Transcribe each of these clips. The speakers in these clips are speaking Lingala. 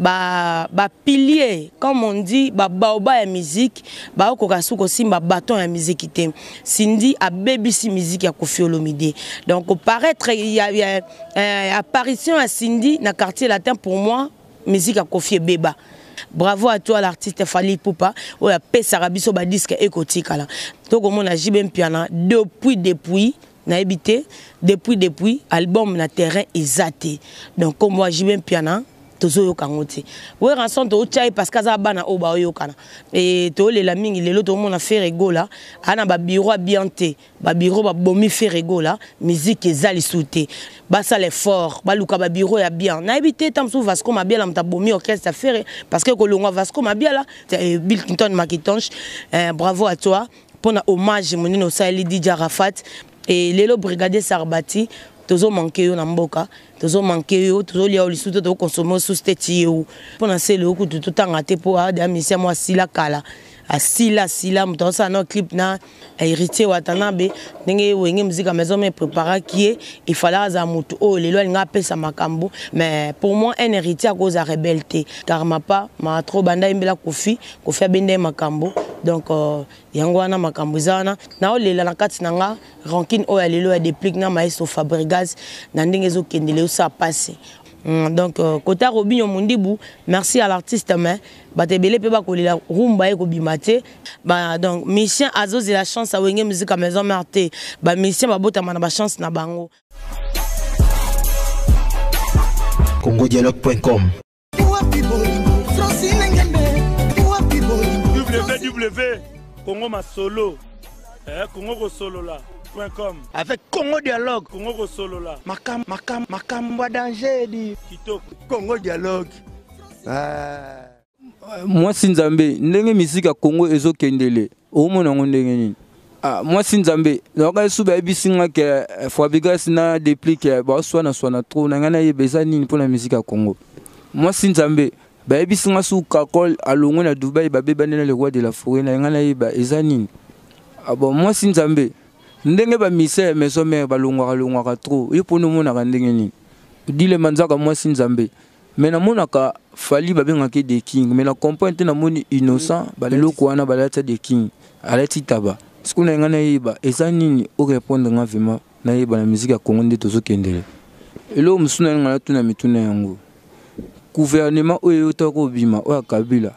bapilier ba comme on dit babaoba ya miziki baokoka soki kosimba baton ya miziki te sindi abebisi miziki ya kofi olomide donc paraître ya, ya, ya, apparition ya sindi na quartier latin pour moi miziki ya kofi ebeba bravo à toi l'artiste Fali Poupa oyo apesaka biso badiske ekotikala tokomona jibe mpiana depuis depuis nayebi te depuis depuis album na terrain eza te donc kombo ya jibe mpiana tozoyoka yango te we ranson tootya ye parceke aza bana oyo baoyokana e toolela mingi lelo tomona fer egola aa na babiro abian te babiro babomi fer egola miziki eza lisu te basala effort baluka babiro ya bian nayebi te ta mosusu vasco mabiala moto abomi orchestre fer parceke kolongwa vasco mabiala eh, bilkington makitonche eh, bravo à toi mpona hommage monene osaleli dija rafat e lelo brigadier sarbati tozomanke yo na mboka tozomanke yo tozolia yo lisusu to tokonsome osusu te ti yo mpo na sele yo kutu totanga te mpo ade ah, amisia mo asila kala asila ah, asila moto azosala na clip na ah, héritier watanabe ndenge wenge muzika maison me préparaki ye ifale azala motu oyo lelo alinga apesa makambo mais pour moi un héritier akozala rebelle te car mapa matro banda ayembela kofi kofi abenda ye makambo donc euh, yango wana makambo eza wana naolela na kati na nga rankine oyo ya lelo ya deplike na maestro fabregas na ndenge ezokendela osala pase mm, donc kota euh, robinyo mondibu merci à l'artiste mais bato ebele mpe bakolela rumba ye kobima te donc misien azozela chance awenge musike ya maison mar te bamisien babotama na bachance na bango congodialogue.com pw congo masolo eh, congo kosolola com avec congo dialogue congo kosolola makambo makam, makam, danger di kitoko congo dialogue ah. Euh, mwasi nzambe ndenge misika kongo ezokendele oomona yango ndenge nini ah, mwasi nzambe naloka yesu bayebisi nga ke eh, fabrigasi na depli ke eh, baoswana swana tro na ngai nayeba eza nini mpona misika kongo mwasi nzambe bayebisi nga so kakol alongwe na dubai babebani na le roi de la forêt na ye ngai nayeba eza nini ah bon mwasi nzambe ndenge bamisa ya maison mare balongwaka longwaka trop ye mpona omonaka ndenge nini dilema nzaka mwasi nzambe me namonaka fali babengaki the king me na comprendre te namoni innocent mm. baleloko wana balati the king alati taba siku na ye ngai nayeba eza nini orépondre nga vraimen nayeba na miziki ya congo nde tozokendelela eloko mosusu na ye ngai natuna mituna yango guvɛrɛnɛma oyo ye tɔgɔ k'obima oyo ya kabila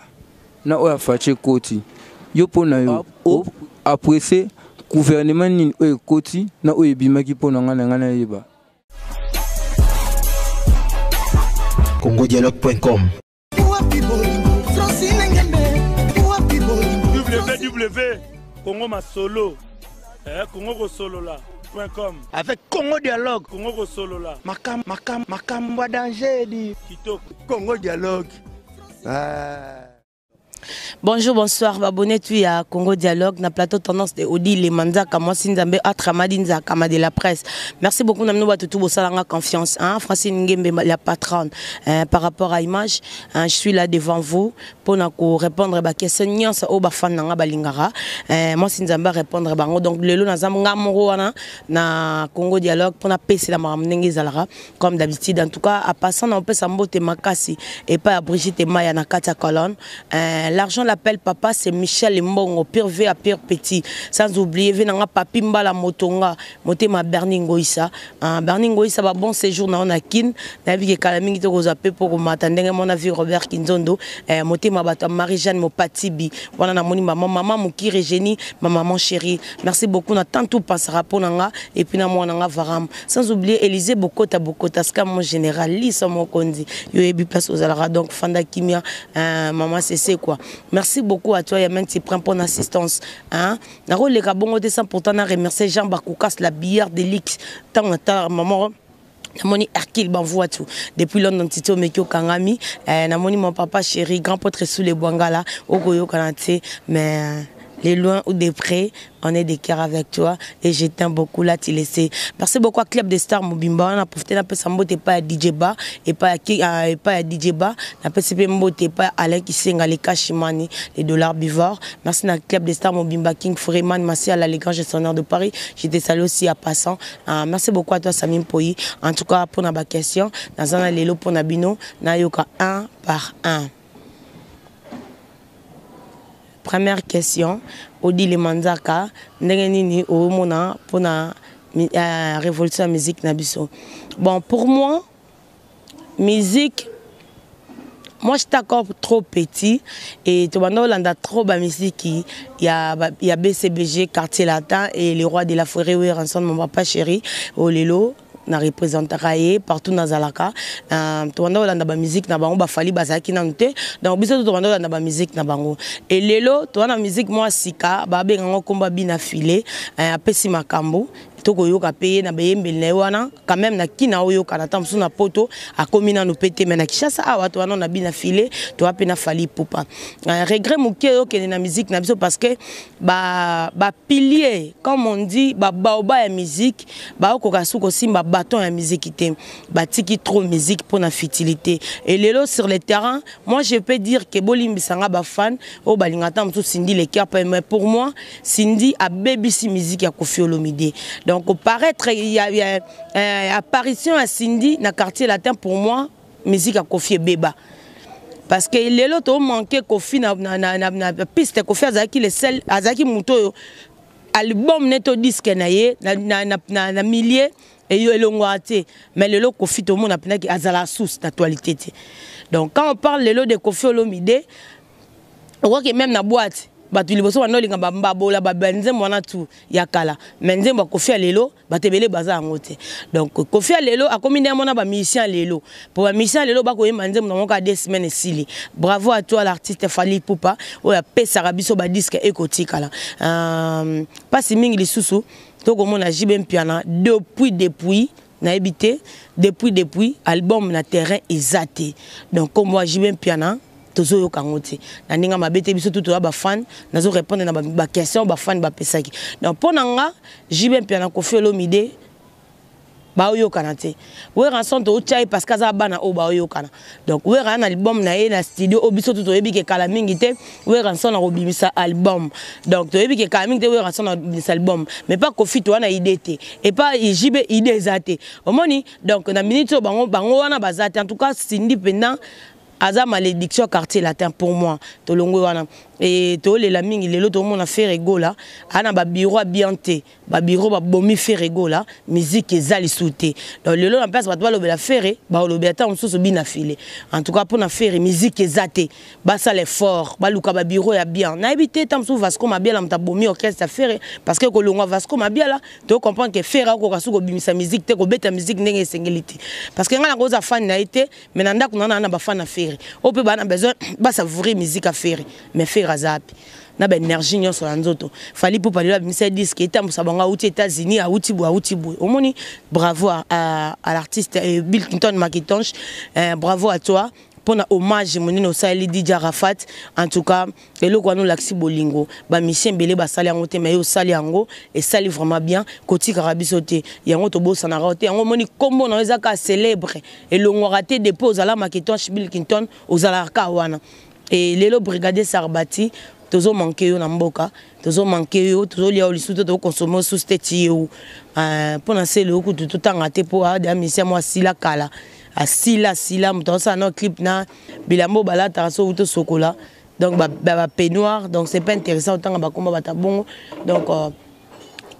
na oyo afaci ekoti yo mpo na yo ah, oh. aprese guvɛrɛnɛma nini oyo ekoti na oyo ebimaki mpo na ngai na ngai nayeba congodialogue.com www congo masolo eh, congo kosolola Avec, avec Congo Dialogue. Congo Solola. Makam, Makam, Makam, Wadangedi. Kitoko. Congo Dialogue. Ah. bonjour bonsoir babone tu ya congo dialogue na plateau tendance de odilema nzaka mwasi nzambe atramadi nzakama de la presse merci beaucoup na bino bato tu bosalanga confiance hein? francine ngembe la patronne hein, euh, par rapport à image hein, je suis là devant vous mpona korépondre bakestion nyonso oyo bafane nanga balingaka euh, hein, mwasi nzambe arépondre bango donc lelo naza nga moko wana na congo dialogue mpona apesela makambo ndenge ezalaka comme d'habitude en tout cas apassant na opesa mbote makasi epai ya brigitte maya na kati ya colonne hein, euh, l'argent l'appelle papa c'est Michel Mbongo pire V à pire petit sans oublier venanga papi mbala motonga motema Bernie Ngoïsa hein ah, Bernie Ngoïsa ba bon séjour na ona kin na bi ke kala mingi to koza pe pour mata ndenge mona vie Robert Kinzondo eh, motema bato Marie Jeanne Mopatibi wana na moni maman maman Mukire Génie ma maman chérie merci beaucoup na tantôt passera ponanga et puis na mwana nga varam sans oublier Élisée Bokota Bokota ska mon général Lisa Mokondi yo ebi place aux alara donc Fanda Kimia euh, maman c'est quoi merci beaucoup à toi yamen ti prend mpona assistance nakoleka bongo te sans pourtant na remercier jean bakoukas la billard de lix ntango ata mama namoni hercule banvoa tu depuis london titi omeki okangami eh, namoni mon papa chéri grand potre sous le bwangala okoyokana te mais les loin ou des près, on est des cœurs avec toi et je beaucoup là, tu le Merci beaucoup à Club des Stars Mobimba, on a profité d'un peu sa pas à DJ Ba et pas à, euh, et pas à DJ Ba, on a profité pas à Alain qui signe les cachimani, les dollars bivores. Merci à Club des Stars Mobimba, King Freeman. merci à la gestionnaire de Paris, je te salue aussi à passant. Euh, merci beaucoup à toi Samim Poyi, en tout cas pour ma question, dans un allélo pour Nabino, na yoka un par un. première question odile manzaka ndenge nini oomona mpona uh, révolution ya musique na biso bon pour moi musique moi j'étais encore trop petit et tobanda olanda trop bamusiki ya, ya bcbg quartier latin et le roi de la forêt oyo ranson mon papa chéri olelo oh, narepresentaka ye partout nazalaka euh, tobanda kolanda bamusike na bango bafali bazalaki nanu te donc biso to tobanda kolanda bamusike na bango elelo toza na musike mwa sika babengango nkombo bina file euh, apesi makambo tokoyoka mpe ye na bayembeli na ye wana quand même na kina oyokana ta mosusu na poto akómi nano mpe te me na kinshasa awa to wana na bi na file toa mpe na fali pupa regret moke oyokende na musique na biso parce que bapilier comme on dit babaoba ya musique baokoka su kosimba baton ya musique te batiki trop musique mpo na fertilité elelo sur le terrain moi je peux dire ke bolimbisanga bafan oyo balinga ta mosusu sindi le cœur peme pour moi sindi abebisi musique ya kofi olomide donc donc paraître il y a, il y a euh, apparition à Cindy na quartier latin pour moi musique à Kofi Beba parce que lelo to manqué Kofi na na na, na piste Kofi azaki le seul azaki muto album neto disque na ye na na na, na, na millier eyo elongwaka te mais lelo kofi tomona mpenaki azala source d'actualité te donc quand on parle lelo de kofi olomide okoki même na boîte bato liboso banda olinga babola babela nzembo wana tu ya kala me nzembo ya kofi ya lelo bato ebele baza yango te donc kofi ya lelo akomi nde yamona bamisien lelo mpo bamisien ya lelo bakoyemba nzembo na moka de semaine esili bravo à toi l'artiste fali pupa oyo apesaka biso badiske ekotikala um, euh, mpasi mingi lisusu tokomona jibe mpiana depuis depuis nayebi te depuis depuis album na terrain eza te donc kombo ya jibe mpiana tozoyoka yango te na ndenge mabe te biso tu toya bafan nazorépondre na baquestion bafan bapesaki donc mpo na nga jibe mpe na kofi olomide baoyokana te wera son tootya ye parce que aza bana oyo baoyokana donc wera na album na ye na studio oyo biso tu toyebi ke kala mingi te wera son nakobimisa album donc toyebi ke kala mingi te wera son nakobimisa album mais pas kofi to wana ide te epa jibe ide eza te omoni donc na minute oyo bango bango wana baza te en tout cas sindi pendant aza malédiction quartier latin pour moi tolongwe wana E, toyolela mingi lelo tokomona fer egola aa na babiro abian te babiro babomi fer egola miziki eza lisu te donc lelo na place bato balobela fere balobela ntango mosusu bina file en tout cas mpona fere miziki eza te basala effort baluka babiro ya bien nayebi te ntango mosusu vasco mabiala moto abomi orchestre ya fere parce que kolongwa vasco mabiala tokomprendre ke fere akokoka soki kobimisa miziki te kobeta miziki ndenge esengeli te parce que ngai na koza fani na ye te mai na ndako na na na bafani na fere oyo mpe bana besoin basavoure miziki ya fere mais fere kaka aza api na baénergie nyonso na nzoto fali mpupa lelo abimisa diske etambusa bango awuti états-unis awuti boye awuti boye omoni bravo à l'artiste euh, bilkington macintosh euh, bravo à toi mpona hommage monene osaleli dija rafat en tout cas eloko wana olakisi bolingo bamisien ebele basali yango te mai osali yango esali vraiment bien kotikaka biso te yango tobosanaka te yango omoni nkombo na yo ezaka célèbre elongwaka te depo ozala maketon shbilkinton ozalaka wana E, lelo brigadier sarbati tozomanke yo na mboka tozomanke yo tozolia yo lisusu euh, to tokonsome osusu te ti yo mpo na sele yo kutu totanga te mpo adea misia mo asila kala asila asila moto azosala na clip na bilamba oyo balataka so outi osokola donc bapeignoire donc c'est pas intéressant otanga bakomba bata bongo donc euh,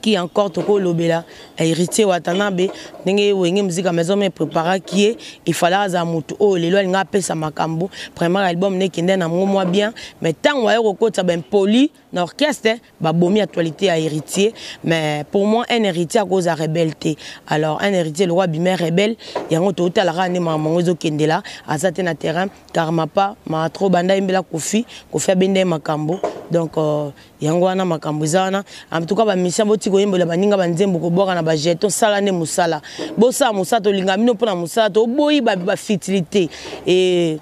qui encore tokolobela eh, héritier watana be ndenge wenge muzika maison me préparaki ye ifala aza motu oyo oh, lelo alinga apesa makambo premier album nekende na ngo mwa bien mais ntango aye kokota bempoli na orchestre babomi actualité ya héritier mais pour moi un héritier akozwa rebelle te alors un héritier loko abima rebelle yango totalaka nde makambo yango ezokendela aza te na terrain car mapa matro banda ayembela kofi kofi abenda ye makambo donc euh, yango wana makambo eza wana antuka bamisien boti koyembola baninga banzembo kobwaka na bajeton sala nde mosala bosala mosala tolinga bino mpona mosala toboyi bafitilité e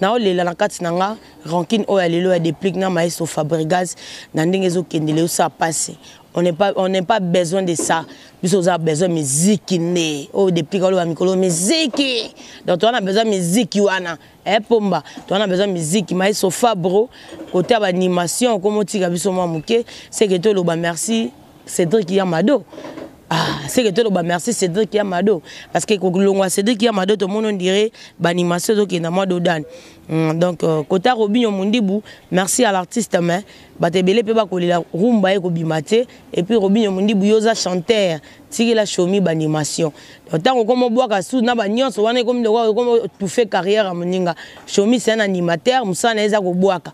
naolela na kati na nga rankine oyo ya lelo ya deplike na maestro fabrigas na ndenge ezokendela yosala mpasi on n'est pas on n'est pas besoin de ça biso oza besoin miziki nde oyo depuis kaloba mikolo miziki donc towana besoin miziki wana epomba eh, towana besoin miziki mai sofa bro kote ya baanimation okomotika biso mwa moke seke toloba merci cédrik yamado Ah, c'est que tout le merci Cédric Yamado. Parce que quand Cédric Yamado, tout le monde dirait l'animation qui est dans moi d'Odan. Donc, hmm, côté euh, Robin Mondibou, merci à l'artiste, mais Batebele peut pas coller la rumba et Kobimate. Et puis Robin Mondibou, yosa chanteur, tire la chomi d'animation. Donc, tant qu'on commence à boire à sous, n'a pas nion, on est comme tout fait carrière à Moninga. Chomi, c'est un animateur, Moussa Neza Koboaka.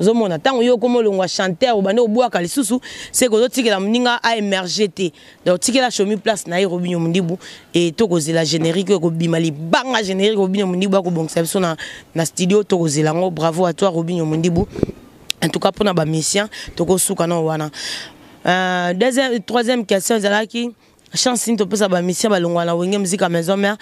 ozomona ntango yo okoma olongwa chanteur obande obwaka lisusu seke ozotikela moninga aemerge te donc tikela shomi place na ye robinio mondibu e tokozela générique ekobima libanga générique robinio mondibu akobongisa biso na, na studio tokozela yango bravo a toi robinio mondibu en tout cas mpona bamission tokosuka na wana uh, troisième question ezalaki chance ni topesa bamusicien balongwa na wenge musike ya maison mare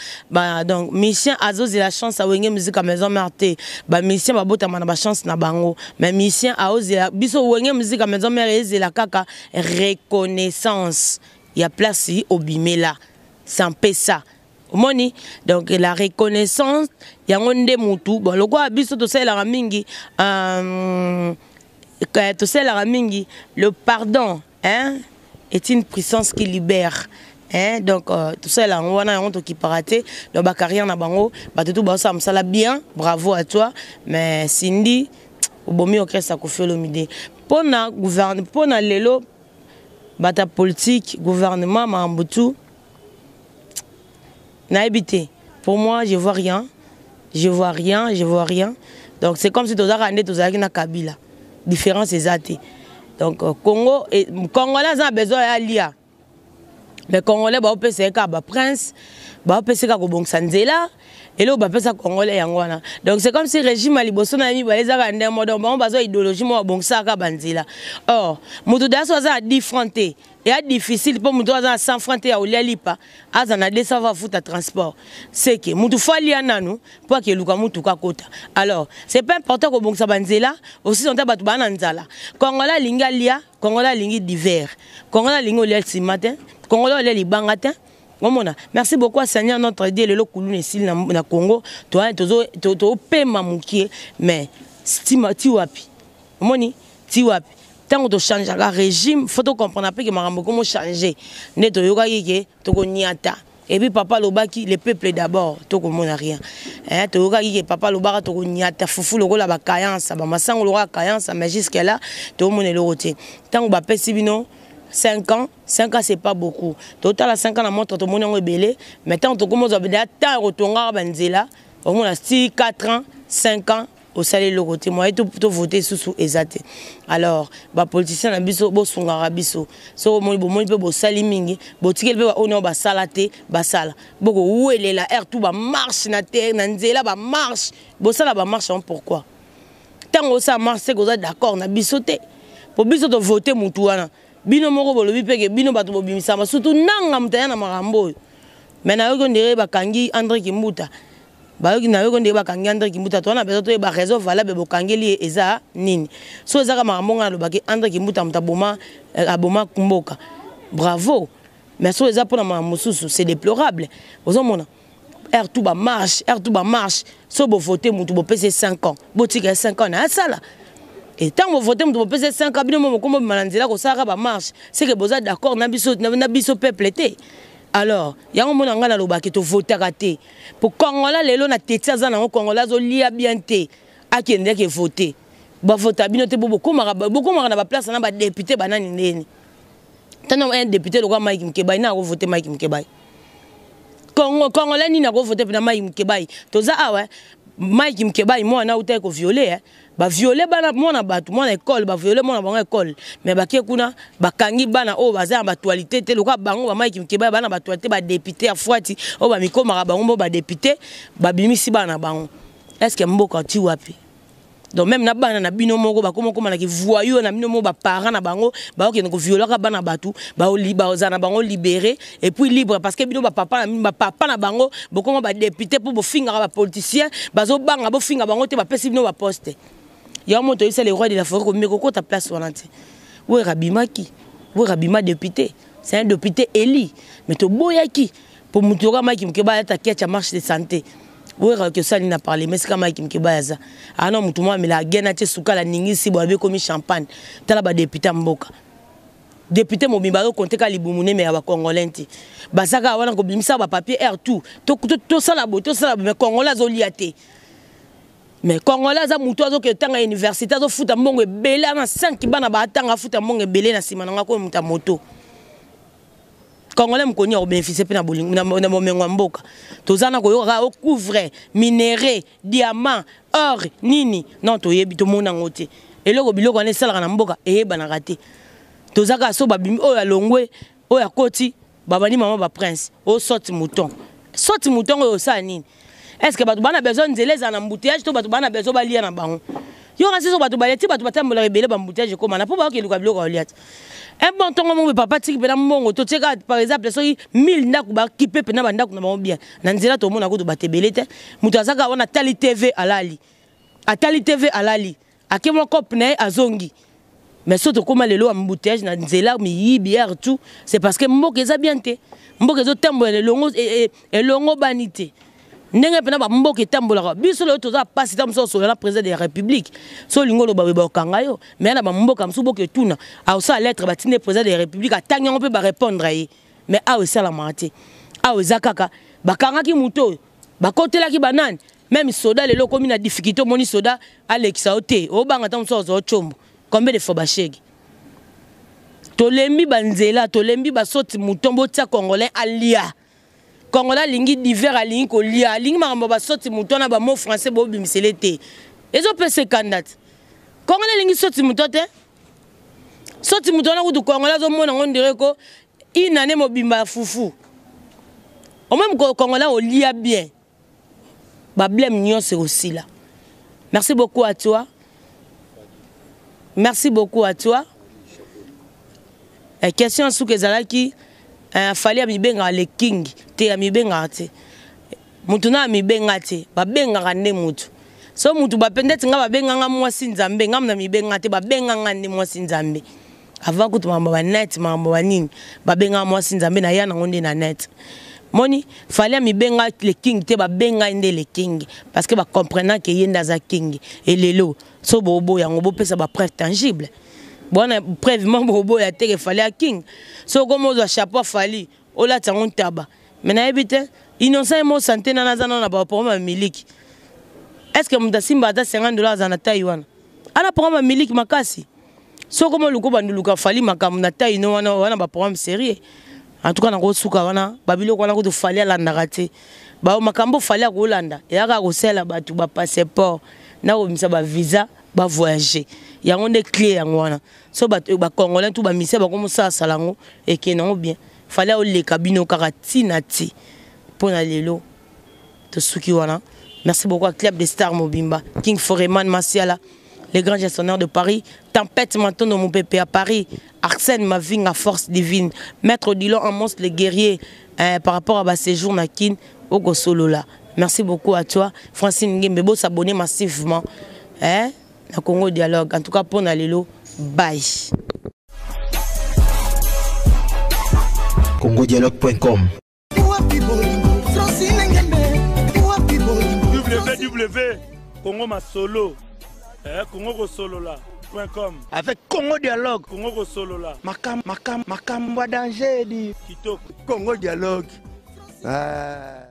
donc musicien azozela chance awenge musike ya maison mare te bamusicien babotama na bachance na bango mais musicien aozela biso wenge musike ya maison mare ezela kaka reconnaissance ya place obimela sampesa omoni donc la reconnaissance yango nde motu bon lokola biso tosalelaka mingi um, tosalelaka mingi le pardon hein? est une puissance qui libère hein? donc euh, tosala yango wana yango tokipaka te donc bacarrière na bango bato tu bazosala mosala bien bravo à toi mais sindi obomi okrese akufi olomi te mpona mpona lelo bato ya politike gouvernement makambo tu nayebi te pour moi je vois rien je vois rien je vois rien donc c'est comme si tozalaka nde tozalaki na kabila différence eza te donc euh, congo congolais aza na besoin ya lia bacongolais baopesaka kaka baprince baopesaka kobongisa nzela eloko bapesa congolais yango wana donc c'est comme si régime ya liboso na ye mibale ezaka nde mo donc bango bazwa idéologie moko babongisaka kaka banzela or motu da so aza na 10 franc te eya difficile mpo motu aza na 100 franc te ya olia lipa aza na 200 va futa transport seke motu fo alia nanu mpo ake eluka motuka kota alors c'est pas important kobongisa banzela osison te bato baa na nzala congolais alingi alia congolais alingi divers congolais alingi olia sima te congolais olia libanga te omona merci beaucoup à seigneur notre dieu lelo kuluna esili na congo tozopema mokie mais ti wapi omoni ti wapi ntango tochangeaka régime fo tocomprendre mpe ke makambo ekomo change nde toyokaki ke tokoniata epuis papa alobaki le peuple d'abord tokomona rien eh, toyokaki ke papa alobaka tokoniata fufu lokola bakayansa bamasango lokola kayansa mais jusque là tokomona eloko te ntango bapesi bino 5 ans 5 ans c'est pas beaucoup totala 5 ans na moto tomoni yango ebele mais ntango tokomozwa deja ntan ya kotongaka banzela omona si 4 ans 5 ans osala eloko te moye tovote lisusu eza te alors bapoliticien na biso bosungaka biso soki omoni bomoni mpe bosali mingi botikeli mpe baoyo nao basala te basala bokowelela air tout bamarshe na terre na nzela bamarshe bosala bamarshe yango pourquoi ntango osala marshe te kozwa d'accord na biso te po biso tovote motu wana bino moko bolobi mpeke bino bato bobimisama surtout nanga moto aya na makambo oyo me nayoki ondere bakangi andre kimbuta bayoki nayoki ondere bakangi andre kimbuta to wana mpenza toyeba réseau valable bokangeli ye eza nini so ezaka makambo ngai nalobaki andre kimbuta moto aboma eh, aboma mboka bravo mais so eza mpona makambo mosusu c'est déplorable ozomona air tout bamarche air tout bamarche so bovote motu bopesa 5 ans botika 5 ans na asala ntango movote moto mopesa sanka bino mo moko mobima na nzela kosalaka bamarshe seke boza d'accord na biso peuple te alors yango mona ngai nalobaki tovotaka te po kongola lelo na teti aza nango kongola azolia bien te akendeki evote bavota bino te bo bokomaka na baplace na badepute banani ndeni ntango un depute lokola mike mikebai na akovote mike mikebai kongola nini akovote mpena mike mikebai toza awa mike mkebai mwana autai koviole eh. baviole bana mwana bato mwana ekole baviole mwana bango ekole me bakie kuna bakangi bana oyo baza na batwalité te lokola bango bamaiki mikebai bana batwalité badepute ya fwati oyo bamikomaka bango mpo badepute babimisi bana na bango estce mboka ti wapi donc même na bana na bino moko bakoma komalaki voyo na bino moko baparent na bango baokende koviolaka bana bato bazala na bango libéré et puis libre parce que bino bapapa na bango bokoma badepute mpo bofingaka bapoliticien bazobanga bofinga bango te bapesi bino baposte yango moto oyebisa le roi de la forêt komeki kokota place wana te wera bimaki wera bima député c'est un député éli mais toboyaki mpo motu okamaki moke bayata kiacha marche de santé boyekaka ke so alingi na parle mesika maki mikeba yaza aa ah na motu moko amela agena te sukala aningisi boye abekomi champagne tala badepute mboka depute mobimba azokonte kaka libumu ne me ya bacongolais te baza kaka wana kobimisa bapapier air tout tosala boye tosala boye me congolais azolia te mais congolais aza motu azokee tanga université azofuta mbongo ebele ana 5 bana baatanga afuta mbongo ebele na nsima nanga koyo moto ya moto congolais mokoni akobénéficie mpe na bomengo ya mboka toza na koyoka kaka ocouvre minéré diamant or nini non toyebi tomonango te eloko biloko wana esalaka na mboka eyebanaka te toza kaka so babimi oyo alongwe oyo akoti babandi mama baprince osoti mouton soti mouton oyo osala nini estce bato baa na besoin nzela ezala na mbuteyage to bato baa na besoin balia na bango yoka siso bato balia ti bato batambolaka ebele bambutiyage ekomana mpo bayokeluka biloko balia ti epon ntongo moko papa tiki mpena mbongo totie kaka par exemple soki mille ndako bakipe mpena bandako na bango bien na nzela tomona kutu bato ebele te moto aza kaka wana atali tv alali atali tv alali ake mwa cope na ye azongi mais so tokóma lelo ambouteillage na nzela miyibi yare tout c'est parce que mboka eza bien te mboka ezotambola e, e, elongo bani te e, e, ndenge mpena bamboka etambolaka biso loyo toza mpasi ta mosusu osolela président de la république so olingi oloba oyo bakanga yo me na bamboka mosusu boka etuna aosala lettre batinde président de la république atangi yango mpe barépondre ye me awa esalamaka te awa eza kaka bakangaki moto oyo bakotelaki banani même soda lelo okomi na difficulté omoni soda alekisa yo te obanga ta mosusu ozwa otsombo combien de fois bashege tolembi banzela tolembi basoti motombo otya congolais alia congolais alingi divers alingi kolia alingi makambo basoti motu wana bamo français bobimisele te ezopesa ekanda te congolais alingi soti moto te soti moto wana kutu congolais azomona yango ndireko inane mobimba ya fufu omoi congolais olia bien bablème nyonso ekosila merci beaucoup à toi merci beaucoup à toi eh, question suki ezalaki Eh, fali amibengaka le king te amibengaka te motu na amibenga te babengaka nde motu so motu bape ndeti nga babenganga mwasi nzambe nga mna mibenga te babenganga nde mwasi nzambe avant kutu makambo banet makambo banini babengaka mwasi nzambe na ya nango nde na net moni fali amibenga le king te babengai nde le king parce que bacomprenaka ye nde aza king elelo so boboyango bopesa bapreuve tangible bona prèvement boboya te efali ya king so okoma ozwa chapeau afali olati yango ntaba me nayebi te innocent emo sante nana aza ah, nao na baprograme ya miliki estce moto asimba ata 50 dollar aza na tai wana ana programe ya miliki makasi so okoma oluka banduluka fali makambo na tai no wana wana baprograme série antuka nakosuka wana babiloko wana kutu fali alandaka te makambo fali akolanda eyaka kosala bato bapasseport na kobimisa bavisa bavoyage yango nde clé yango wana so bacongolais to bamisien bakomosala yango ekende yango bien fale oleka bino kaka ntina ti mpona lelo tosuki wana merci beaucoup à club de star mobimba king foreman masiala les grands gestionnaires de Paris, Tempête Manton de mon pépé à Paris, Arsène Maving à force divine, Maître Dilo en monstre les guerriers euh, par rapport à ma séjour Nakin au Gosolola. Merci beaucoup à toi, Francine Nguembe, s'abonner massivement. Hein? na congo dialogue en tout cas mpona lelo bay congo dialogue com www.congo masolo eh, congo kosolola com avec congo dialogue congo kosolola makambo ya danger di kitoko congo dialogue ah.